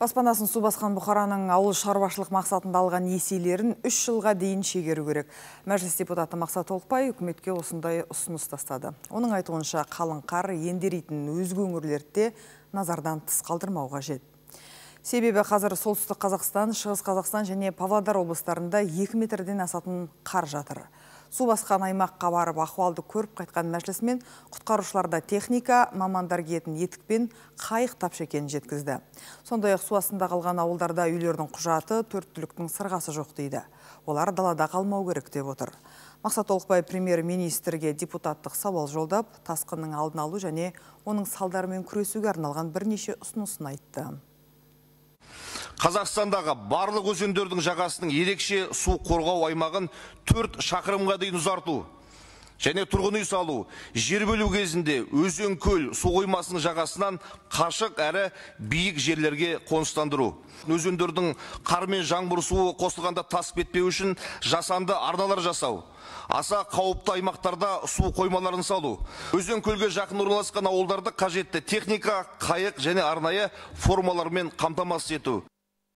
Баспанасын су басқан Бұқараның ауыл шаруашылық мақсатында алған несиелерін үш жылға дейін шегеру керек. Мәжіліс депутаты Мақсат Олқпай үкіметке осындай ұсыныс тастады. Оның айтуынша қалың қар ендерейтін өзгі өңірлерді назардан тыс қалдырмауға жет. Себебі қазір солтүстік Қазақстан, Шығыс Қазақстан және Павлодар облыстарында 2 метрден асатын қар жатыр су басқан аймаққа барып ахуалды көріп қайтқан мәжілісмен құтқарушыларда техника мамандар киетін етік қайық тапшы екенін жеткізді сондай ақ су астында қалған ауылдарда үйлердің құжаты төрт түліктің сырғасы жоқ дейді олар далада қалмау керек деп отыр мақсат олықбай премьер министрге депутаттық сауал жолдап тасқынның алдын алу және оның салдарымен күресуге арналған бірнеше ұсынысын айтты қазақстандағы барлық өзендердің жағасының ерекше су қорғау аймағын төрт шақырымға дейін ұзарту және тұрғын үй салу жер бөлу кезінде өзен көл су қоймасының жағасынан қашық әрі биік жерлерге қоныстандыру өзендердің қар мен жаңбыр суы қосылғанда тасып кетпеу үшін жасанды арналар жасау аса қауіпті аймақтарда су қоймаларын салу өзен көлге жақын орналасқан ауылдарды қажетті техника қайық және арнайы формалармен қамтамасыз ету